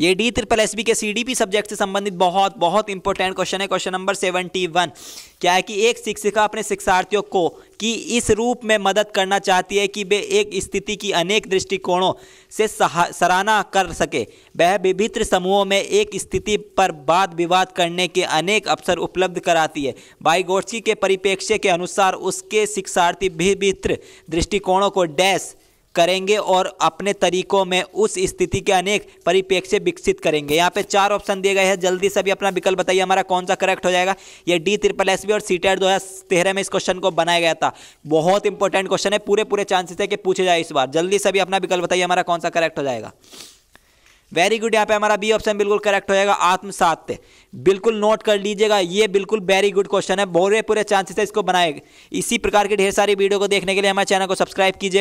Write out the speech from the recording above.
ये D triple S के C D P subject से संबंधित बहुत बहुत इंपॉर्टेंट क्वेश्चन है क्वेश्चन नंबर सेवेंटी वन क्या है कि एक शिक्षिका अपने शिक्षार्थियों को कि इस रूप में मदद करना चाहती है कि वे एक स्थिति की अनेक दृष्टिकोणों से सराहना कर सके वह विभिन्न समूहों में एक स्थिति पर वाद विवाद करने के अनेक अवसर उपलब्ध कराती है बाइगोट्सी के परिप्रेक्ष्य के अनुसार उसके शिक्षार्थी विभिन्न दृष्टिकोणों को डैश करेंगे और अपने तरीकों में उस स्थिति के अनेक परिप्रेक्ष्य विकसित करेंगे यहाँ पे चार ऑप्शन दिए गए हैं जल्दी से भी अपना विकल्प बताइए हमारा कौन सा करेक्ट हो जाएगा ये डी त्रिपल एस बी और सी टेट दो तेरह में इस क्वेश्चन को बनाया गया था बहुत इंपॉर्टेंट क्वेश्चन है पूरे पूरे चांसेस है कि पूछे जाए इस बार जल्दी से भी अपना विकल्प बताइए हमारा कौन सा करेक्ट हो जाएगा वेरी गुड यहाँ पे हमारा बी ऑप्शन बिल्कुल करेक्ट हो जाएगा आत्मसात बिल्कुल नोट कर लीजिएगा ये बिल्कुल वेरी गुड क्वेश्चन है बोरे पूरे चांसेस है इसको बनाएगा इसी प्रकार के ढेर सारी वीडियो को देखने के लिए हमारे चैनल को सब्सक्राइब कीजिए